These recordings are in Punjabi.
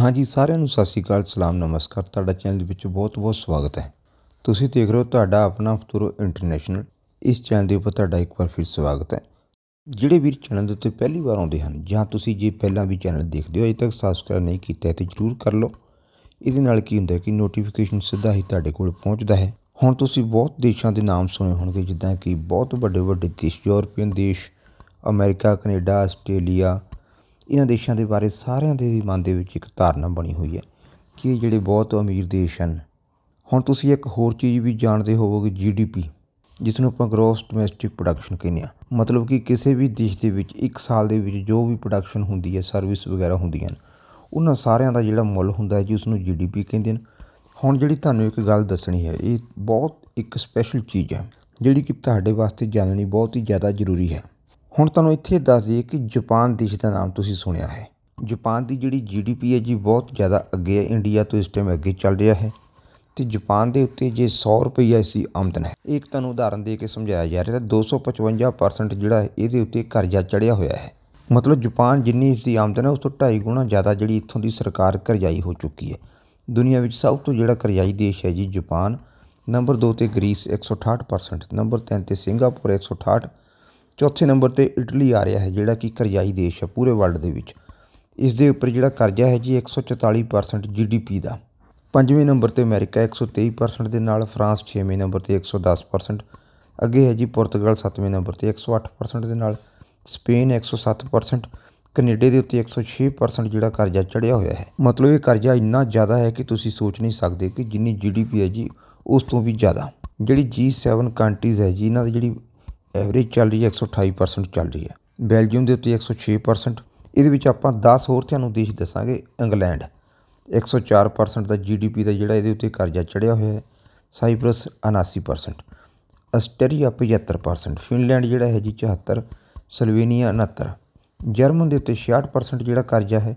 ਹਾਂਜੀ ਸਾਰਿਆਂ ਨੂੰ ਸਤਿ ਸ਼੍ਰੀ ਅਕਾਲ ਸਲਾਮ ਨਮਸਕਾਰ ਤੁਹਾਡਾ ਚੈਨਲ ਵਿੱਚ ਬਹੁਤ-ਬਹੁਤ ਸਵਾਗਤ ਹੈ ਤੁਸੀਂ ਦੇਖ ਰਹੇ ਹੋ ਤੁਹਾਡਾ ਆਪਣਾ ਫਤੂਰੋ ਇੰਟਰਨੈਸ਼ਨਲ ਇਸ ਚੈਨਲ ਦੇ ਉੱਪਰ ਤੁਹਾਡਾ ਇੱਕ ਵਾਰ ਫਿਰ ਸਵਾਗਤ ਹੈ ਜਿਹੜੇ ਵੀਰ ਚੈਨਲ ਦੇ ਉੱਤੇ ਪਹਿਲੀ ਵਾਰ ਆਉਂਦੇ ਹਨ ਜਾਂ ਤੁਸੀਂ ਜੇ ਪਹਿਲਾਂ ਵੀ ਚੈਨਲ ਦੇਖਦੇ ਹੋ ਅਜੇ ਤੱਕ ਸਬਸਕ੍ਰਾਈਬ ਨਹੀਂ ਕੀਤਾ ਹੈ ਤੇ ਜਰੂਰ ਕਰ ਲਓ ਇਹਦੇ ਨਾਲ ਕੀ ਹੁੰਦਾ ਕਿ ਨੋਟੀਫਿਕੇਸ਼ਨ ਸਿੱਧਾ ਹੀ ਤੁਹਾਡੇ ਕੋਲ ਪਹੁੰਚਦਾ ਹੈ ਹੁਣ ਤੁਸੀਂ ਬਹੁਤ ਦੇਸ਼ਾਂ ਦੇ ਨਾਮ ਸੁਣੇ ਹੋਣਗੇ ਜਿੱਦਾਂ ਕਿ ਬਹੁਤ ਵੱਡੇ ਵੱਡੇ ਦੇਸ਼ ਯੂਰਪੀਅਨ ਦੇਸ਼ ਅਮਰੀਕਾ ਕੈਨੇਡਾ ਆਸਟ੍ਰੇਲੀਆ ਇਹਨਾਂ ਦੇਸ਼ਾਂ ਦੇ ਬਾਰੇ ਸਾਰਿਆਂ ਦੇ ਮਨ ਦੇ ਵਿੱਚ ਇੱਕ ਧਾਰਨਾ ਬਣੀ ਹੋਈ ਹੈ ਕਿ ਇਹ ਜਿਹੜੇ ਬਹੁਤ ਅਮੀਰ ਦੇਸ਼ ਹਨ ਹੁਣ ਤੁਸੀਂ ਇੱਕ ਹੋਰ ਚੀਜ਼ ਵੀ ਜਾਣਦੇ ਹੋਵੋਗੇ ਜੀਡੀਪੀ ਜਿਸ ਨੂੰ ਆਪਾਂ ਗ੍ਰੋਸ ਡੋਮੈਸਟਿਕ ਪ੍ਰੋਡਕਸ਼ਨ ਕਹਿੰਦੇ ਆ ਮਤਲਬ ਕਿ ਕਿਸੇ ਵੀ ਦੇਸ਼ ਦੇ ਵਿੱਚ ਇੱਕ ਸਾਲ ਦੇ ਵਿੱਚ ਜੋ ਵੀ ਪ੍ਰੋਡਕਸ਼ਨ ਹੁੰਦੀ ਹੈ ਸਰਵਿਸ ਵਗੈਰਾ ਹੁੰਦੀਆਂ ਉਹਨਾਂ ਸਾਰਿਆਂ ਦਾ ਜਿਹੜਾ ਮੁੱਲ ਹੁੰਦਾ ਹੈ ਜੀ ਉਸ ਨੂੰ ਜੀਡੀਪੀ ਕਹਿੰਦੇ ਨੇ ਹੁਣ ਜਿਹੜੀ ਤੁਹਾਨੂੰ ਇੱਕ ਗੱਲ ਦੱਸਣੀ ਹੈ ਇਹ ਬਹੁਤ ਇੱਕ ਸਪੈਸ਼ਲ ਚੀਜ਼ ਹੈ ਜਿਹੜੀ ਕਿ ਤੁਹਾਡੇ ਵਾਸਤੇ ਜਾਣਨੀ ਬਹੁਤ ਹੀ ਜ਼ਿਆਦਾ ਜ਼ਰੂਰੀ ਹੈ ਹੁਣ ਤੁਹਾਨੂੰ ਇੱਥੇ ਦੱਸ ਦਈਏ ਕਿ ਜਾਪਾਨ ਦੇਸ਼ ਦਾ ਨਾਮ ਤੁਸੀਂ ਸੁਣਿਆ ਹੈ ਜਾਪਾਨ ਦੀ ਜਿਹੜੀ ਜੀਡੀਪੀ ਹੈ ਜੀ ਬਹੁਤ ਜ਼ਿਆਦਾ ਅੱਗੇ ਹੈ ਇੰਡੀਆ ਤੋਂ ਇਸ ਟਾਈਮ ਅੱਗੇ ਚੱਲ ਰਿਹਾ ਹੈ ਤੇ ਜਾਪਾਨ ਦੇ ਉੱਤੇ ਜੇ 100 ਰੁਪਈਆ ਇਸ ਦੀ ਆਮਦਨ ਹੈ ਇੱਕ ਤੁਹਾਨੂੰ ਉਦਾਹਰਨ ਦੇ ਕੇ ਸਮਝਾਇਆ ਜਾ ਰਿਹਾ ਤਾਂ 255% ਜਿਹੜਾ ਹੈ ਇਹਦੇ ਉੱਤੇ ਕਰਜ਼ਾ ਚੜਿਆ ਹੋਇਆ ਹੈ ਮਤਲਬ ਜਾਪਾਨ ਜਿੰਨੀ ਇਸ ਦੀ ਆਮਦਨ ਹੈ ਉਸ ਤੋਂ 2.5 ਗੁਣਾ ਜ਼ਿਆਦਾ ਜਿਹੜੀ ਇੱਥੋਂ ਦੀ ਸਰਕਾਰ ਕਰਜ਼ਾਈ ਹੋ ਚੁੱਕੀ ਹੈ ਦੁਨੀਆ ਵਿੱਚ ਸਭ ਤੋਂ ਜਿਹੜਾ ਕਰਜ਼ਾਈ ਦੇਸ਼ ਹੈ ਜੀ ਜਾਪਾਨ ਨੰਬਰ 2 ਤੇ ਗ੍ਰੀਸ 168% ਨੰਬਰ 3 ਤੇ ਸਿੰਗਾਪੁਰ 168 ਚੌਥੇ ਨੰਬਰ 'ਤੇ ਇਟਲੀ ਆ ਰਿਹਾ ਹੈ ਜਿਹੜਾ ਕਿ ਕਰਜ਼ਾਈ ਦੇਸ਼ ਹੈ ਪੂਰੇ ਵਰਲਡ ਦੇ ਵਿੱਚ ਇਸ ਦੇ ਉੱਪਰ ਜਿਹੜਾ ਕਰਜ਼ਾ ਹੈ ਜੀ 144% ਜੀਡੀਪੀ ਦਾ ਪੰਜਵੇਂ ਨੰਬਰ ਤੇ ਅਮਰੀਕਾ 123% ਦੇ ਨਾਲ ਫਰਾਂਸ 6ਵੇਂ ਨੰਬਰ ਤੇ 110% ਅੱਗੇ ਹੈ ਜੀ ਪੁਰਤਗਾਲ 7ਵੇਂ ਨੰਬਰ ਤੇ 108% ਦੇ ਨਾਲ ਸਪੇਨ 107% ਕੈਨੇਡਾ ਦੇ ਉੱਤੇ 106% ਜਿਹੜਾ ਕਰਜ਼ਾ ਚੜਿਆ ਹੋਇਆ ਹੈ ਮਤਲਬ ਇਹ ਕਰਜ਼ਾ ਇੰਨਾ ਜ਼ਿਆਦਾ ਹੈ ਕਿ ਤੁਸੀਂ ਸੋਚ ਨਹੀਂ ਸਕਦੇ ਕਿ ਜਿੰਨੀ ਜੀਡੀਪੀ ਹੈ ਜੀ ਉਸ ਤੋਂ ਵੀ ਜ਼ਿਆਦਾ ਜਿਹੜੀ G7 ਕੰਟਰੀਜ਼ ਹੈ ਜੀ ਇਹਨਾਂ ਦੀ ਜਿਹੜੀ ਐਵਰੇਜ ਚੱਲ ਰਹੀ ਹੈ 128% ਚੱਲ ਰਹੀ ਹੈ ਬੈਲਜੀਅਮ ਦੇ ਉੱਤੇ 106% ਇਹਦੇ ਵਿੱਚ ਆਪਾਂ 10 ਹੋਰ ਤੁਹਾਨੂੰ ਦੇਸ਼ ਦੱਸਾਂਗੇ ਇੰਗਲੈਂਡ 104% ਦਾ ਜੀਡੀਪੀ ਦਾ ਜਿਹੜਾ ਇਹਦੇ ਉੱਤੇ ਕਰਜ਼ਾ ਚੜਿਆ ਹੋਇਆ ਹੈ ਸਾਈਪ੍ਰਸ 79% ਆਸਟਰੀਆ 75% ਫਿਨਲੈਂਡ ਜਿਹੜਾ ਹੈ ਜੀ 74 ਸਲੋਵੇਨੀਆ 69 ਜਰਮਨ ਦੇ ਉੱਤੇ 66% ਜਿਹੜਾ ਕਰਜ਼ਾ ਹੈ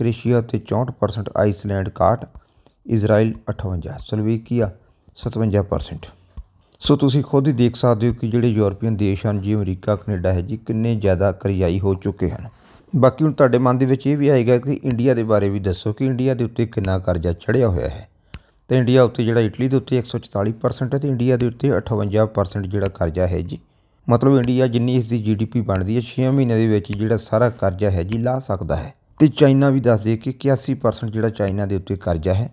ਕ੍ਰੇਸ਼ੀਆ ਉੱਤੇ 64% ਆਈਸਲੈਂਡ 61 ਇਜ਼ਰਾਈਲ 58 ਸਲੋਵੇਕੀਆ 57% ਸੋ ਤੁਸੀਂ ਖੁਦ ਹੀ ਦੇਖ ਸਕਦੇ ਹੋ ਕਿ ਜਿਹੜੇ ਯੂਰਪੀਅਨ ਦੇਸ਼ ਹਨ ਜਿਵੇਂ ਅਮਰੀਕਾ ਕੈਨੇਡਾ ਹੈ ਜੀ ਕਿੰਨੇ ਜ਼ਿਆਦਾ ਕਰਿਆਈ ਹੋ ਚੁੱਕੇ ਹਨ ਬਾਕੀ ਹੁਣ ਤੁਹਾਡੇ ਮਨ ਦੇ ਵਿੱਚ ਇਹ ਵੀ ਆਏਗਾ ਕਿ ਇੰਡੀਆ ਦੇ ਬਾਰੇ ਵੀ ਦੱਸੋ ਕਿ ਇੰਡੀਆ ਦੇ ਉੱਤੇ ਕਿੰਨਾ ਕਰਜ਼ਾ ਚੜਿਆ ਹੋਇਆ ਹੈ ਤੇ ਇੰਡੀਆ ਉੱਤੇ ਜਿਹੜਾ ਇਟਲੀ ਦੇ ਉੱਤੇ 144% ਹੈ ਤੇ ਇੰਡੀਆ ਦੇ ਉੱਤੇ 58% ਜਿਹੜਾ ਕਰਜ਼ਾ ਹੈ ਜੀ ਮਤਲਬ ਇੰਡੀਆ ਜਿੰਨੀ ਇਸ ਦੀ ਜੀਡੀਪੀ ਬਣਦੀ ਹੈ 6 ਮਹੀਨੇ ਦੇ ਵਿੱਚ ਜਿਹੜਾ ਸਾਰਾ ਕਰਜ਼ਾ ਹੈ ਜੀ ਲਾ ਸਕਦਾ ਹੈ ਤੇ ਚਾਈਨਾ ਵੀ ਦੱਸ ਦੇ ਕਿ 81% ਜਿਹੜਾ ਚਾਈਨਾ ਦੇ ਉੱਤੇ ਕਰਜ਼ਾ ਹੈ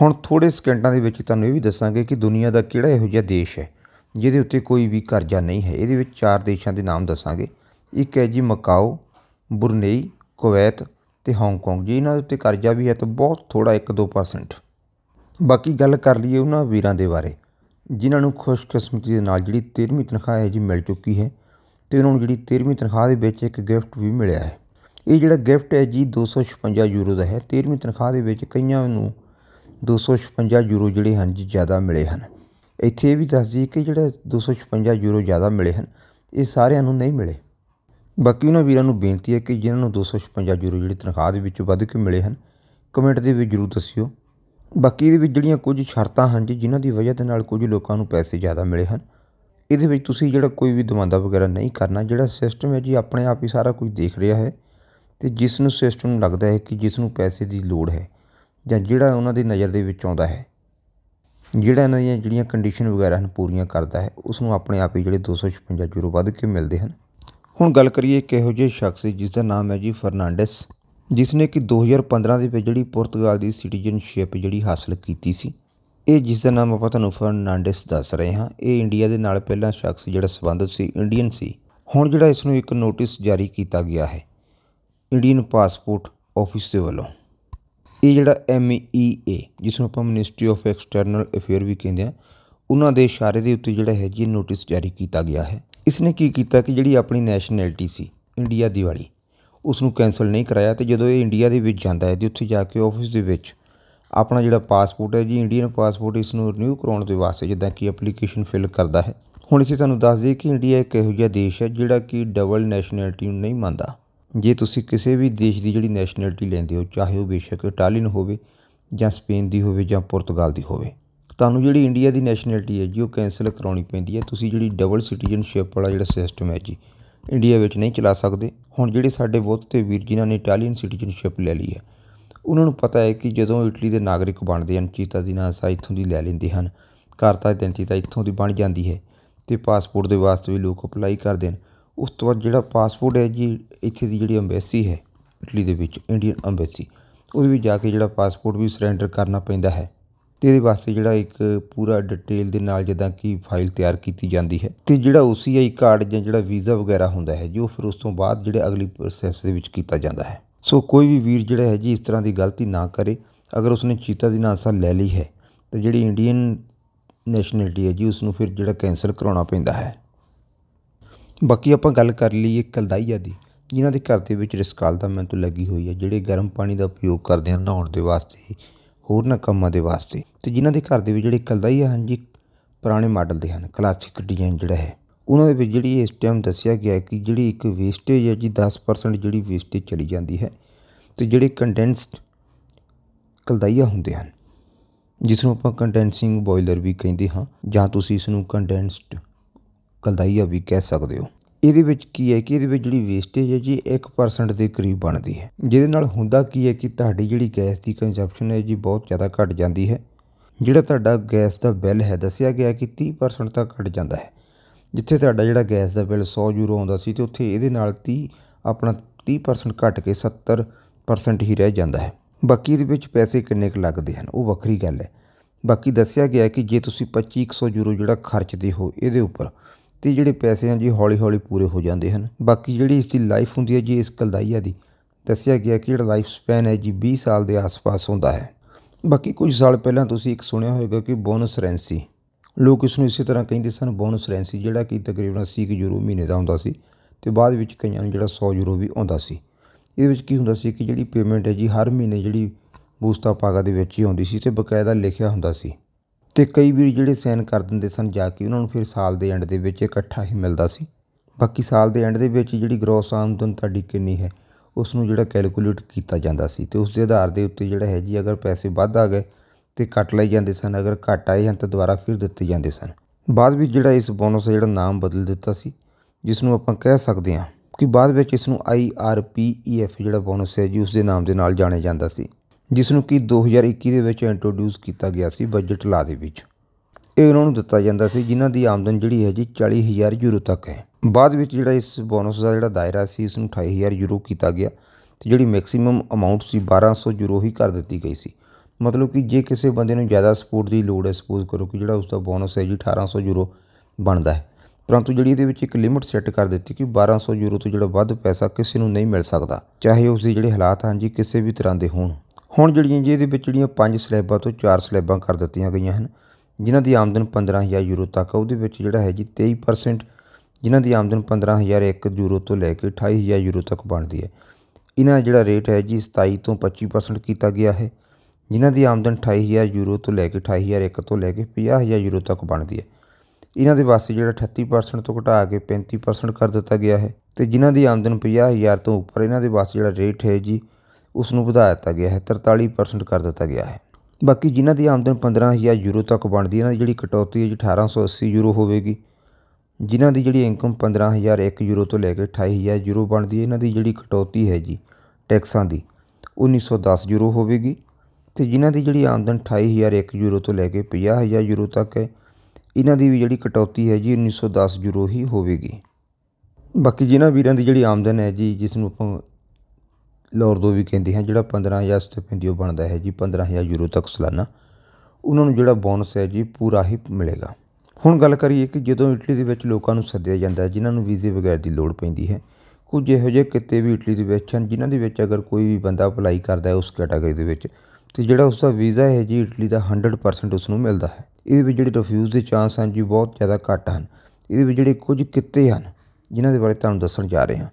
ਹੁਣ ਥੋੜੇ ਸਕਿੰਟਾਂ ਦੇ ਵਿੱਚ ਤੁਹਾਨੂੰ ਇਹ ਵੀ ਦੱਸਾਂਗੇ ਕਿ ਦੁਨੀਆ ਦਾ ਕਿਹੜਾ ਇਹੋ ਜਿਹਾ ਦੇਸ਼ ਹੈ ਜਿਹਦੇ ਉੱਤੇ ਕੋਈ ਵੀ ਕਰਜ਼ਾ ਨਹੀਂ ਹੈ ਇਹਦੇ ਵਿੱਚ ਚਾਰ ਦੇਸ਼ਾਂ ਦੇ ਨਾਮ ਦੱਸਾਂਗੇ ਇੱਕ ਹੈ ਜੀ ਮਕਾਓ ਬੁਰਨੇਈ ਕੁਵੈਤ ਤੇ ਹਾਂਗਕਾਂਗ ਜੀ ਇਹਨਾਂ ਦੇ ਉੱਤੇ ਕਰਜ਼ਾ ਵੀ ਹੈ ਤਾਂ ਬਹੁਤ ਥੋੜਾ 1-2% ਬਾਕੀ ਗੱਲ ਕਰ ਲਈਏ ਉਹਨਾਂ ਵੀਰਾਂ ਦੇ ਬਾਰੇ ਜਿਨ੍ਹਾਂ ਨੂੰ ਖੁਸ਼ਕਿਸਮਤੀ ਦੇ ਨਾਲ ਜਿਹੜੀ 13ਵੀਂ ਤਨਖਾਹ ਹੈ ਜੀ ਮਿਲ ਚੁੱਕੀ ਹੈ ਤੇ ਉਹਨਾਂ ਨੂੰ ਜਿਹੜੀ 13ਵੀਂ ਤਨਖਾਹ ਦੇ ਵਿੱਚ ਇੱਕ ਗਿਫਟ ਵੀ ਮਿਲਿਆ ਹੈ ਇਹ ਜਿਹੜਾ ਗਿਫਟ ਹੈ ਜੀ 256 ਯੂਰੋ ਦਾ ਹੈ 13ਵੀਂ ਤਨਖਾਹ ਦੇ ਵਿੱਚ ਕਈਆਂ ਨੂੰ ਦੋ ਸੌ ਛਪੰਜਾ ਯੂਰੋ ਜਿਹੜੇ ਹਨ ਜ਼ਿਆਦਾ ਮਿਲੇ ਹਨ ਇੱਥੇ ਇਹ ਵੀ ਦੱਸ ਦਈਏ ਕਿ ਜਿਹੜਾ ਦੋ ਸੌ ਛਪੰਜਾ ਯੂਰੋ ਜ਼ਿਆਦਾ ਮਿਲੇ ਹਨ ਇਹ ਸਾਰਿਆਂ ਨੂੰ ਨਹੀਂ ਮਿਲੇ ਬਾਕੀ ਉਹਨਾਂ ਵੀਰਾਂ ਨੂੰ ਬੇਨਤੀ ਹੈ ਕਿ ਜਿਨ੍ਹਾਂ ਨੂੰ ਦੋ ਸੌ ਛਪੰਜਾ ਯੂਰੋ ਜਿਹੜੀ ਤਨਖਾਹ ਦੇ ਵਿੱਚ ਵੱਧ ਕੇ ਮਿਲੇ ਹਨ ਕਮੈਂਟ ਦੇ ਵਿੱਚ ਜ਼ਰੂਰ ਦੱਸਿਓ ਬਾਕੀ ਇਹਦੇ ਵਿੱਚ ਜਿਹੜੀਆਂ ਕੁਝ ਸ਼ਰਤਾਂ ਹਨ ਜੀ ਜਿਨ੍ਹਾਂ ਦੀ ਵਜ੍ਹਾ ਦੇ ਨਾਲ ਕੁਝ ਲੋਕਾਂ ਨੂੰ ਪੈਸੇ ਜ਼ਿਆਦਾ ਮਿਲੇ ਹਨ ਇਹਦੇ ਵਿੱਚ ਤੁਸੀਂ ਜਿਹੜਾ ਕੋਈ ਵੀ ਦਵਾਂਦਾ ਵਗੈਰਾ ਨਹੀਂ ਕਰਨਾ ਜਿਹੜਾ ਸਿਸਟਮ ਹੈ ਜੀ ਆਪਣੇ ਆਪ ਹੀ ਸਾਰਾ ਕੁਝ ਦੇਖ ਰਿਹਾ ਹੈ ਤੇ ਜਿਸ ਨੂੰ ਸਿਸਟਮ ਨੂੰ ਲੱਗਦਾ ਹੈ ਕਿ ਜਿਸ ਨੂੰ ਪੈਸੇ ਦੀ ਲੋੜ ਹੈ ਜਾਂ ਜਿਹੜਾ ਉਹਨਾਂ ਦੀ ਨਜ਼ਰ ਦੇ ਵਿੱਚ ਆਉਂਦਾ ਹੈ ਜਿਹੜਾ ਇਹਨਾਂ ਦੀਆਂ ਜਿਹੜੀਆਂ ਕੰਡੀਸ਼ਨ ਵਗੈਰਾ ਹਨ ਪੂਰੀਆਂ ਕਰਦਾ ਹੈ ਉਸ ਨੂੰ ਆਪਣੇ ਆਪ ਹੀ ਜਿਹੜੇ 256 ਯੂਰੋ ਵੱਧ ਕੇ ਮਿਲਦੇ ਹਨ ਹੁਣ ਗੱਲ ਕਰੀਏ ਇੱਕ ਜਿਹੇ ਸ਼ਖਸ ਜਿਸ ਦਾ ਨਾਮ ਹੈ ਜੀ ਫਰਨਾਂਡਿਸ ਜਿਸ ਨੇ ਕਿ 2015 ਦੇ ਵਿੱਚ ਜਿਹੜੀ ਪੁਰਤਗਾਲ ਦੀ ਸਿਟੀਜ਼ਨਸ਼ਿਪ ਜਿਹੜੀ ਹਾਸਲ ਕੀਤੀ ਸੀ ਇਹ ਜਿਸ ਦਾ ਨਾਮ ਆਪਾਂ ਤੁਹਾਨੂੰ ਫਰਨਾਂਡਿਸ ਦੱਸ ਰਹੇ ਹਾਂ ਇਹ ਇੰਡੀਆ ਦੇ ਨਾਲ ਪਹਿਲਾ ਸ਼ਖਸ ਜਿਹੜਾ ਸਬੰਧਤ ਸੀ ਇੰਡੀਅਨ ਸੀ ਹੁਣ ਜਿਹੜਾ ਇਸ ਨੂੰ ਇੱਕ ਨੋਟਿਸ ਜਾਰੀ ਕੀਤਾ ਗਿਆ ਹੈ ਇੰਡੀਅਨ ਪਾਸਪੋਰਟ ਆਫਿਸ ਦੇ ਵੱਲੋਂ ਇਹ ਜਿਹੜਾ ਐਮ ਈ e ਏ ਜਿਸ ਨੂੰ ਆਪਾਂ ਮਿਨਿਸਟਰੀ ਆਫ ਐਕਸਟਰਨਲ ਅਫੇਅਰ ਵੀ ਕਹਿੰਦੇ ਆ ਉਹਨਾਂ ਦੇ ਇਸ਼ਾਰੇ ਦੇ ਉੱਤੇ ਜਿਹੜਾ ਹੈ ਜੀ ਨੋਟਿਸ ਜਾਰੀ ਕੀਤਾ ਗਿਆ ਹੈ ਇਸ ਨੇ ਕੀ ਕੀਤਾ ਕਿ ਜਿਹੜੀ ਆਪਣੀ ਨੈਸ਼ਨੈਲਿਟੀ ਸੀ ਇੰਡੀਆ ਦੀ ਵਾਲੀ ਉਸ ਨੂੰ ਕੈਨਸਲ ਨਹੀਂ ਕਰਾਇਆ ਤੇ ਜਦੋਂ ਇਹ ਇੰਡੀਆ ਦੇ ਵਿੱਚ ਜਾਂਦਾ ਹੈ ਤੇ ਉੱਥੇ ਜਾ ਕੇ ਆਫਿਸ ਦੇ ਵਿੱਚ ਆਪਣਾ ਜਿਹੜਾ ਪਾਸਪੋਰਟ ਹੈ ਜੀ ਇੰਡੀਅਨ ਪਾਸਪੋਰਟ ਇਸ ਨੂੰ ਰੀਨਿਊ ਕਰਾਉਣ ਦੇ ਵਾਸਤੇ ਜਿੱਦਾਂ ਕਿ ਐਪਲੀਕੇਸ਼ਨ ਫਿਲ ਕਰਦਾ ਹੈ ਹੁਣ ਇਸੇ ਤੁਹਾਨੂੰ ਦੱਸ ਦਈਏ ਕਿ ਇੰਡੀਆ ਇੱਕ ਇਹੋ ਜਿਹਾ ਦੇਸ਼ ਹੈ ਜਿਹੜਾ ਕਿ ਡਬਲ ਨੈਸ਼ਨੈਲਿਟੀ ਨੂੰ ਨਹੀਂ ਮੰਨਦਾ ਜੇ ਤੁਸੀਂ ਕਿਸੇ ਵੀ ਦੇਸ਼ ਦੀ ਜਿਹੜੀ ਨੈਸ਼ਨੈਲਿਟੀ ਲੈਂਦੇ ਹੋ ਚਾਹੇ ਉਹ ਬੇਸ਼ੱਕ ਇਟਾਲੀਅਨ ਹੋਵੇ ਜਾਂ ਸਪੇਨ ਦੀ ਹੋਵੇ ਜਾਂ ਪੁਰਤਗਾਲ ਦੀ ਹੋਵੇ ਤੁਹਾਨੂੰ ਜਿਹੜੀ ਇੰਡੀਆ ਦੀ ਨੈਸ਼ਨੈਲਿਟੀ ਹੈ ਜੀ ਉਹ ਕੈਨਸਲ ਕਰਾਉਣੀ ਪੈਂਦੀ ਹੈ ਤੁਸੀਂ ਜਿਹੜੀ ਡਬਲ ਸਿਟੀਜ਼ਨਸ਼ਿਪ ਵਾਲਾ ਜਿਹੜਾ ਸਿਸਟਮ ਹੈ ਜੀ ਇੰਡੀਆ ਵਿੱਚ ਨਹੀਂ ਚਲਾ ਸਕਦੇ ਹੁਣ ਜਿਹੜੇ ਸਾਡੇ ਬਹੁਤ ਤੇ ਵੀਰ ਜਿਨ੍ਹਾਂ ਨੇ ਇਟਾਲੀਅਨ ਸਿਟੀਜ਼ਨਸ਼ਿਪ ਲੈ ਲਈ ਹੈ ਉਹਨਾਂ ਨੂੰ ਪਤਾ ਹੈ ਕਿ ਜਦੋਂ ਇਟਲੀ ਦੇ ਨਾਗਰਿਕ ਬਣਦੇ ਹਨ ਚੀਤਾ ਦੀ ਨਾਸਾ ਇੱਥੋਂ ਦੀ ਲੈ ਲੈਂਦੇ ਹਨ ਕਰਤਾ ਆਇਡੈਂਟੀ ਤਾਂ ਇੱਥੋਂ ਦੀ ਬਣ ਜਾਂਦੀ ਹੈ ਤੇ ਪਾਸਪੋਰਟ ਦੇ ਵਾਸਤੇ ਵੀ ਲੋਕ ਅਪਲਾਈ ਕਰਦੇ ਹਨ ਉਸ ਤੋਂ ਬਾਅਦ ਜਿਹੜਾ ਪਾਸਪੋਰਟ ਹੈ ਜੀ ਇੱਥੇ ਦੀ ਜਿਹੜੀ ਅੰਬੈਸੀ ਹੈ ਇਟਲੀ ਦੇ ਵਿੱਚ ਇੰਡੀਅਨ ਅੰਬੈਸੀ ਉਹਦੇ ਵਿੱਚ ਜਾ ਕੇ ਜਿਹੜਾ ਪਾਸਪੋਰਟ ਵੀ ਸਰੈਂਡਰ ਕਰਨਾ ਪੈਂਦਾ ਹੈ ਤੇ ਇਹਦੇ ਵਾਸਤੇ ਜਿਹੜਾ ਇੱਕ ਪੂਰਾ ਡਿਟੇਲ ਦੇ ਨਾਲ ਜਿੱਦਾਂ ਕਿ ਫਾਈਲ ਤਿਆਰ ਕੀਤੀ ਜਾਂਦੀ ਹੈ ਤੇ ਜਿਹੜਾ ਓਸੀਆਈ ਕਾਰਡ ਜਾਂ ਜਿਹੜਾ ਵੀਜ਼ਾ ਵਗੈਰਾ ਹੁੰਦਾ ਹੈ ਜੋ ਫਿਰ ਉਸ ਤੋਂ ਬਾਅਦ ਜਿਹੜੇ ਅਗਲੀ ਪ੍ਰੋਸੈਸ ਦੇ ਵਿੱਚ ਕੀਤਾ ਜਾਂਦਾ ਹੈ ਸੋ ਕੋਈ ਵੀ ਵੀਰ ਜਿਹੜਾ ਹੈ ਜੀ ਇਸ ਤਰ੍ਹਾਂ ਦੀ ਗਲਤੀ ਨਾ ਕਰੇ ਅਗਰ ਉਸਨੇ ਚੀਤਾ ਦੀ ਨਾਸਾ ਲੈ ਲਈ ਹੈ ਤੇ ਜਿਹੜੀ ਇੰਡੀਅਨ ਨੈਸ਼ਨੈਲਿਟੀ ਹੈ ਜੀ ਉਸ ਨੂੰ ਫਿਰ ਜਿਹੜਾ ਕੈਂਸਲ ਕਰਾਉਣਾ ਪੈਂਦਾ ਹੈ ਬਾਕੀ ਆਪਾਂ ਗੱਲ ਕਰ ਲਈਏ ਕਲਦਾਈਆ ਦੀ ਜਿਨ੍ਹਾਂ ਦੇ ਘਰ ਦੇ ਵਿੱਚ ਰਸਕਾਲ ਦਾ ਤੋਂ ਲੱਗੀ ਹੋਈ ਹੈ ਜਿਹੜੇ ਗਰਮ ਪਾਣੀ ਦਾ ਉਪਯੋਗ ਕਰਦੇ ਹਨ ਨਹਾਉਣ ਦੇ ਵਾਸਤੇ ਹੋਰ ਨਾ ਕੰਮਾਂ ਦੇ ਵਾਸਤੇ ਤੇ ਜਿਨ੍ਹਾਂ ਦੇ ਘਰ ਦੇ ਵਿੱਚ ਜਿਹੜੇ ਕਲਦਾਈਆ ਹਨ ਜੀ ਪੁਰਾਣੇ ਮਾਡਲ ਦੇ ਹਨ ਕਲਾਸਿਕ ਡਿਜ਼ਾਈਨ ਜਿਹੜਾ ਹੈ ਉਹਨਾਂ ਦੇ ਵਿੱਚ ਜਿਹੜੀ ਇਸ ਟਾਈਮ ਦੱਸਿਆ ਗਿਆ ਹੈ ਕਿ ਜਿਹੜੀ ਇੱਕ ਵੇਸਟੇਜ ਹੈ ਜੀ 10% ਜਿਹੜੀ ਵੇਸਟੇਜ ਚਲੀ ਜਾਂਦੀ ਹੈ ਤੇ ਜਿਹੜੇ ਕੰਡੈਂਸਡ ਕਲਦਾਈਆ ਹੁੰਦੇ ਹਨ ਜਿਸ ਨੂੰ ਆਪਾਂ ਕੰਡੈਂਸਿੰਗ ਬੋਇਲਰ ਵੀ ਕਹਿੰਦੇ ਹਾਂ ਜਾਂ ਤੁਸੀਂ ਇਸ ਨੂੰ ਕੰਡੈਂਸਡ ਕਲਦਾਈਆ ਵੀ ਕਹਿ ਸਕਦੇ ਹੋ ਇਹਦੇ ਵਿੱਚ ਕੀ ਹੈ ਕਿ ਇਹਦੇ ਵਿੱਚ ਜਿਹੜੀ ਵੇਸਟੇਜ ਹੈ ਜੀ 1% ਦੇ ਕਰੀਬ ਬਣਦੀ ਹੈ ਜਿਹਦੇ ਨਾਲ ਹੁੰਦਾ ਕੀ ਹੈ ਕਿ ਤੁਹਾਡੀ ਜਿਹੜੀ ਗੈਸ ਦੀ ਕੰਜ਼ੰਪਸ਼ਨ ਹੈ ਜੀ ਬਹੁਤ ਜ਼ਿਆਦਾ ਘਟ ਜਾਂਦੀ ਹੈ ਜਿਹੜਾ ਤੁਹਾਡਾ ਗੈਸ ਦਾ ਬਿੱਲ ਹੈ ਦੱਸਿਆ ਗਿਆ ਕਿ 30% ਤੱਕ ਘਟ ਜਾਂਦਾ ਹੈ ਜਿੱਥੇ ਤੁਹਾਡਾ ਜਿਹੜਾ ਗੈਸ ਦਾ ਬਿੱਲ 100 ਯੂਰੋ ਆਉਂਦਾ ਸੀ ਤੇ ਉੱਥੇ ਇਹਦੇ ਨਾਲ 30 ਆਪਣਾ 30% ਘਟ ਕੇ 70% ਹੀ ਰਹਿ ਜਾਂਦਾ ਹੈ ਬਾਕੀ ਦੇ ਵਿੱਚ ਪੈਸੇ ਕਿੰਨੇ ਕੁ ਲੱਗਦੇ ਹਨ ਉਹ ਵੱਖਰੀ ਗੱਲ ਹੈ ਬਾਕੀ ਦੱਸਿਆ ਗਿਆ ਕਿ ਜੇ ਤੁਸੀਂ 2500 ਯੂਰੋ ਜਿਹੜਾ ਖਰਚਦੇ ਹੋ ਇਹਦੇ ਉੱਪਰ ਤੇ ਜਿਹੜੇ ਪੈਸੇ ਹਨ ਜੀ ਹੌਲੀ ਹੌਲੀ ਪੂਰੇ ਹੋ ਜਾਂਦੇ ਹਨ ਬਾਕੀ ਜਿਹੜੀ ਇਸ ਦੀ ਲਾਈਫ ਹੁੰਦੀ ਹੈ ਜੀ ਇਸ ਕਲਦਾਈਆ ਦੀ ਦੱਸਿਆ ਗਿਆ ਕਿ ਜਿਹੜਾ ਲਾਈਫ ਸਪੈਨ ਹੈ ਜੀ 20 ਸਾਲ ਦੇ ਆਸ-ਪਾਸ ਹੁੰਦਾ ਹੈ ਬਾਕੀ ਕੁਝ ਸਾਲ ਪਹਿਲਾਂ ਤੁਸੀਂ ਇੱਕ ਸੁਣਿਆ ਹੋਵੇਗਾ ਕਿ ਬੋਨਸ ਰੈਂਸੀ ਲੋਕ ਇਸ ਨੂੰ ਇਸੇ ਤਰ੍ਹਾਂ ਕਹਿੰਦੇ ਸਨ ਬੋਨਸ ਰੈਂਸੀ ਜਿਹੜਾ ਕਿ ਤਕਰੀਬਨ 80 ਯੂਰੋ ਮਹੀਨੇ ਦਾ ਹੁੰਦਾ ਸੀ ਤੇ ਬਾਅਦ ਵਿੱਚ ਕਈਆਂ ਨੂੰ ਜਿਹੜਾ 100 ਯੂਰੋ ਵੀ ਆਉਂਦਾ ਸੀ ਇਹਦੇ ਵਿੱਚ ਕੀ ਹੁੰਦਾ ਸੀ ਕਿ ਜਿਹੜੀ ਪੇਮੈਂਟ ਹੈ ਜੀ ਹਰ ਮਹੀਨੇ ਜਿਹੜੀ ਬੂਸਤਾ ਪਾਗਾ ਦੇ ਵਿੱਚ ਹੀ ਆਉਂਦੀ ਸੀ ਤੇ ਬਕਾਇਦਾ ਲਿਖਿਆ ਹੁੰਦਾ ਸੀ ਤੇ ਕਈ ਵੀਰ ਜਿਹੜੇ ਸਾਈਨ ਕਰ ਦਿੰਦੇ ਸਨ ਜਾ ਕੇ ਉਹਨਾਂ ਨੂੰ ਫਿਰ ਸਾਲ ਦੇ ਐਂਡ ਦੇ ਵਿੱਚ ਇਕੱਠਾ ਹੀ ਮਿਲਦਾ ਸੀ ਬਾਕੀ ਸਾਲ ਦੇ ਐਂਡ ਦੇ ਵਿੱਚ ਜਿਹੜੀ ਗ੍ਰੋਸ ਆਮਦਨ ਤੁਹਾਡੀ ਕਿੰਨੀ ਹੈ ਉਸ ਨੂੰ ਜਿਹੜਾ ਕੈਲਕੂਲੇਟ ਕੀਤਾ ਜਾਂਦਾ ਸੀ ਤੇ ਉਸ ਦੇ ਆਧਾਰ ਦੇ ਉੱਤੇ ਜਿਹੜਾ ਹੈ ਜੀ ਅਗਰ ਪੈਸੇ ਵੱਧ ਆ ਗਏ ਤੇ ਕੱਟ ਲਏ ਜਾਂਦੇ ਸਨ ਅਗਰ ਘੱਟ ਆਏ ਹਨ ਤਾਂ ਦੁਬਾਰਾ ਫਿਰ ਦਿੱਤੇ ਜਾਂਦੇ ਸਨ ਬਾਅਦ ਵਿੱਚ ਜਿਹੜਾ ਇਸ ਬੋਨਸ ਦਾ ਜਿਹੜਾ ਨਾਮ ਬਦਲ ਦਿੱਤਾ ਸੀ ਜਿਸ ਨੂੰ ਆਪਾਂ ਕਹਿ ਸਕਦੇ ਹਾਂ ਕਿ ਬਾਅਦ ਵਿੱਚ ਇਸ ਨੂੰ I R P E e F ਜਿਹੜਾ ਬੋਨਸ ਹੈ ਜੀ ਉਸ ਦੇ ਨਾਮ ਦੇ ਨਾਲ ਜਾਣਿਆ ਜਾਂਦਾ ਸੀ ਜਿਸ ਨੂੰ ਕਿ 2021 ਦੇ ਵਿੱਚ ਇੰਟਰੋਡਿਊਸ ਕੀਤਾ ਗਿਆ ਸੀ ਬਜਟ ਲਾ ਦੇ ਵਿੱਚ ਇਹ ਉਹਨਾਂ ਨੂੰ ਦਿੱਤਾ ਜਾਂਦਾ ਸੀ ਜਿਨ੍ਹਾਂ ਦੀ ਆਮਦਨ ਜਿਹੜੀ ਹੈ ਜੀ 40000 ਯੂਰੋ ਤੱਕ ਹੈ ਬਾਅਦ ਵਿੱਚ ਜਿਹੜਾ ਇਸ ਬੋਨਸ ਦਾ ਜਿਹੜਾ ਦਾਇਰਾ ਸੀ ਇਸ ਨੂੰ 28000 ਯੂਰੋ ਕੀਤਾ ਗਿਆ ਤੇ ਜਿਹੜੀ ਮੈਕਸਿਮਮ ਅਮਾਉਂਟ ਸੀ 1200 ਯੂਰੋ ਹੀ ਕਰ ਦਿੱਤੀ ਗਈ ਸੀ ਮਤਲਬ ਕਿ ਜੇ ਕਿਸੇ ਬੰਦੇ ਨੂੰ ਜ਼ਿਆਦਾ ਸਪੋਰਟ ਦੀ ਲੋੜ ਹੈ ਸਪੋਜ਼ ਕਰੋ ਕਿ ਜਿਹੜਾ ਉਸ ਦਾ ਬੋਨਸ ਹੈ ਜੀ 1800 ਯੂਰੋ ਬਣਦਾ ਹੈ ਪਰੰਤੂ ਜਿਹੜੀ ਇਹਦੇ ਵਿੱਚ ਇੱਕ ਲਿਮਿਟ ਸੈੱਟ ਕਰ ਦਿੱਤੀ ਕਿ 1200 ਯੂਰੋ ਤੋਂ ਜਿਹੜਾ ਵੱਧ ਪੈਸਾ ਕਿਸੇ ਨੂੰ ਨਹੀਂ ਮਿਲ ਸਕਦਾ ਚਾਹੇ ਉਸ ਦੇ ਜਿਹੜੇ ਹਾਲਾਤ ਹਨ ਜੀ ਕਿਸੇ ਵੀ ਤਰ੍ਹਾਂ ਦੇ ਹੋਣ ਹੁਣ ਜਿਹੜੀਆਂ ਜੀ ਇਹਦੇ ਵਿੱਚ ਜਿਹੜੀਆਂ ਪੰਜ ਸਲੇਬਾਂ ਤੋਂ ਚਾਰ ਸਲੇਬਾਂ ਕਰ ਦਿੱਤੀਆਂ ਗਈਆਂ ਹਨ ਜਿਨ੍ਹਾਂ ਦੀ ਆਮਦਨ 15000 ਯੂਰੋ ਤੱਕ ਉਹਦੇ ਵਿੱਚ ਜਿਹੜਾ ਹੈ ਜੀ 23% ਜਿਨ੍ਹਾਂ ਦੀ ਆਮਦਨ 15001 ਯੂਰੋ ਤੋਂ ਲੈ ਕੇ 28000 ਯੂਰੋ ਤੱਕ ਬਣਦੀ ਹੈ ਇਹਨਾਂ ਜਿਹੜਾ ਰੇਟ ਹੈ ਜੀ 27 ਤੋਂ 25% ਕੀਤਾ ਗਿਆ ਹੈ ਜਿਨ੍ਹਾਂ ਦੀ ਆਮਦਨ 28000 ਯੂਰੋ ਤੋਂ ਲੈ ਕੇ 28001 ਤੋਂ ਲੈ ਕੇ 50000 ਯੂਰੋ ਤੱਕ ਬਣਦੀ ਹੈ ਇਹਨਾਂ ਦੇ ਵਾਸਤੇ ਜਿਹੜਾ 38% ਤੋਂ ਘਟਾ ਕੇ 35% ਕਰ ਦਿੱਤਾ ਗਿਆ ਹੈ ਤੇ ਜਿਨ੍ਹਾਂ ਦੀ ਆਮਦਨ 50000 ਤੋਂ ਉੱਪਰ ਇਹਨਾਂ ਦੇ ਵਾਸਤੇ ਜਿਹੜਾ ਰੇਟ ਹੈ ਜੀ ਉਸ ਨੂੰ ਵਧਾ ਦਿੱਤਾ ਗਿਆ ਹੈ 43% ਕਰ ਦਿੱਤਾ ਗਿਆ ਹੈ ਬਾਕੀ ਜਿਨ੍ਹਾਂ ਦੀ ਆਮਦਨ 15000 ਯੂਰੋ ਤੱਕ ਬਣਦੀ ਹੈ ਨਾ ਜਿਹੜੀ ਕਟੌਤੀ ਹੈ ਜੀ 1880 ਯੂਰੋ ਹੋਵੇਗੀ ਜਿਨ੍ਹਾਂ ਦੀ ਜਿਹੜੀ ਇਨਕਮ 15001 ਯੂਰੋ ਤੋਂ ਲੈ ਕੇ 28000 ਯੂਰੋ ਬਣਦੀ ਹੈ ਇਹਨਾਂ ਦੀ ਜਿਹੜੀ ਕਟੌਤੀ ਹੈ ਜੀ ਟੈਕਸਾਂ ਦੀ 1910 ਯੂਰੋ ਹੋਵੇਗੀ ਤੇ ਜਿਨ੍ਹਾਂ ਦੀ ਜਿਹੜੀ ਆਮਦਨ 28001 ਯੂਰੋ ਤੋਂ ਲੈ ਕੇ 50000 ਯੂਰੋ ਤੱਕ ਹੈ ਇਹਨਾਂ ਦੀ ਵੀ ਜਿਹੜੀ ਕਟੌਤੀ ਹੈ ਜੀ 1910 ਯੂਰੋ ਹੀ ਹੋਵੇਗੀ ਬਾਕੀ ਜਿਨ੍ਹਾਂ ਵੀਰਾਂ ਦੀ ਜਿਹੜੀ ਆਮਦਨ ਹੈ ਜੀ ਜਿਸ ਨੂੰ ਆਪਾਂ ਤੋਂ ਵੀ ਕਹਿੰਦੇ ਹਨ ਜਿਹੜਾ ਪੰਦਰਾਂ ਹਜ਼ਾਰ ਉਹ ਬਣਦਾ ਹੈ ਜੀ 15000 ਯੂਰੋ ਤੱਕ ਸਾਲਾਨਾ ਉਹਨਾਂ ਨੂੰ ਜਿਹੜਾ ਬੋਨਸ ਹੈ ਜੀ ਪੂਰਾ ਹੀ ਮਿਲੇਗਾ ਹੁਣ ਗੱਲ ਕਰੀਏ ਕਿ ਜਦੋਂ ਇਟਲੀ ਦੇ ਵਿੱਚ ਲੋਕਾਂ ਨੂੰ ਸੱਦਿਆ ਜਾਂਦਾ ਹੈ ਜਿਨ੍ਹਾਂ ਨੂੰ ਵੀਜ਼ੇ ਵਗੈਰ ਦੀ ਲੋੜ ਪੈਂਦੀ ਹੈ ਕੁਝ ਇਹੋ ਜਿਹੇ ਕਿਤੇ ਵੀ ਇਟਲੀ ਦੇ ਵਿੱਚ ਹਨ ਜਿਨ੍ਹਾਂ ਦੇ ਵਿੱਚ ਅਗਰ ਕੋਈ ਵੀ ਬੰਦਾ ਅਪਲਾਈ ਕਰਦਾ ਹੈ ਉਸ ਕੈਟਾਗਰੀ ਦੇ ਵਿੱਚ ਤੇ ਜਿਹੜਾ ਉਸ ਦਾ ਵੀਜ਼ਾ ਹੈ ਜੀ ਇਟਲੀ ਦਾ 100% ਉਸ ਨੂੰ ਮਿਲਦਾ ਹੈ ਇਹਦੇ ਵਿੱਚ ਜਿਹੜੇ ਰਿਫਿਊਜ਼ ਦੇ ਚਾਂਸ ਹਨ ਜੀ ਬਹੁਤ ਜ਼ਿਆਦਾ ਘੱਟ ਹਨ ਇਹਦੇ ਵਿੱਚ ਜਿਹੜੇ ਕੁਝ ਕਿਤੇ ਹਨ ਜਿਨ੍ਹਾਂ ਦੇ ਬਾਰੇ ਤੁਹਾਨੂੰ ਦੱਸਣ ਜਾ ਰਹੇ ਹਾਂ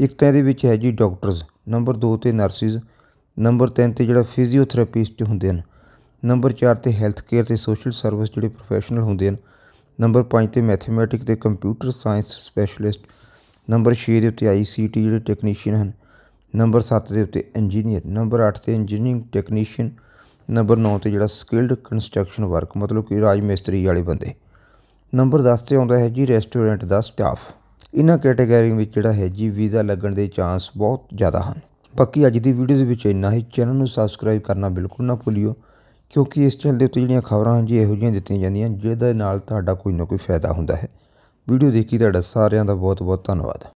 ਇੱਕ ਤਾਂ ਇਹਦੇ ਵਿੱਚ ਹੈ ਜੀ ਡਾਕਟਰਸ ਨੰਬਰ ਦੋ 'ਤੇ ਨਰਸਿਸ ਨੰਬਰ ਤਿੰਨ 'ਤੇ ਜਿਹੜਾ ਫਿਜ਼ੀਓਥੈਰੇਪਿਸਟ ਹੁੰਦੇ ਹਨ ਨੰਬਰ ਚਾਰ 'ਤੇ ਹੈਲਥ ਕੇਅਰ ਅਤੇ ਸੋਸ਼ਲ ਸਰਵਿਸ ਜਿਹੜੇ ਪ੍ਰੋਫੈਸ਼ਨਲ ਹੁੰਦੇ ਹਨ ਨੰਬਰ ਪੰਜ 'ਤੇ ਮੈਥੇਮੈਟਿਕ ਅਤੇ ਕੰਪਿਊਟਰ ਸਾਇੰਸ ਸਪੈਸ਼ਲਿਸਟ ਨੰਬਰ ਛੇ ਦੇ ਉੱਤੇ ਆਈ ਸੀ ਟੀ ਜਿਹੜੇ ਟੈਕਨੀਸ਼ੀਅਨ ਹਨ ਨੰਬਰ ਸੱਤ ਦੇ ਉੱਤੇ ਇੰਜੀਨੀਅਰ ਨੰਬਰ ਅੱਠ 'ਤੇ ਇੰਜੀਨੀਅਰਿੰਗ ਟੈਕਨੀਸ਼ੀਅਨ ਨੰਬਰ ਨੌ 'ਤੇ ਜਿਹੜਾ ਸਕਿਲਡ ਕੰਸਟਰਕਸ਼ਨ ਵਰਕ ਮਤਲਬ ਕਿ ਰਾਜ ਮਿਸਤਰੀ ਵਾਲੇ ਬੰਦੇ ਨੰਬਰ ਦਸ 'ਤੇ ਆਉਂਦਾ ਹੈ ਜੀ ਰੈਸਟੋਰੈਂਟ ਦਾ ਸਟਾਫ ਇਹਨਾਂ ਕੈਟਾਗਰੀ ਵਿੱਚ ਜਿਹੜਾ ਹੈ ਜੀ ਵੀਜ਼ਾ ਲੱਗਣ ਦੇ ਚਾਂਸ ਬਹੁਤ ਜ਼ਿਆਦਾ ਹਨ ਬਾਕੀ ਅੱਜ ਦੀ ਵੀਡੀਓ ਦੇ ਵਿੱਚ ਇੰਨਾ ਹੀ ਚੈਨਲ ਨੂੰ ਸਬਸਕ੍ਰਾਈਬ ਕਰਨਾ ਬਿਲਕੁਲ ਨਾ ਭੁੱਲਿਓ ਕਿਉਂਕਿ ਇਸ ਚੈਨਲ ਦੇ ਉੱਤੇ ਜਿਹੜੀਆਂ ਖਬਰਾਂ ਹਨ ਜੀ ਇਹੋ ਜਿਹੀਆਂ ਦਿੱਤੀਆਂ ਜਾਂਦੀਆਂ ਜਿਹਦੇ ਨਾਲ ਤੁਹਾਡਾ ਕੋਈ ਨਾ ਕੋਈ ਫਾਇਦਾ ਹੁੰਦਾ ਹੈ ਵੀਡੀਓ ਦੇਖੀ ਤੁਹਾਡਾ ਸਾਰਿਆਂ ਦਾ ਬਹੁਤ ਬਹੁਤ ਧੰਨਵਾਦ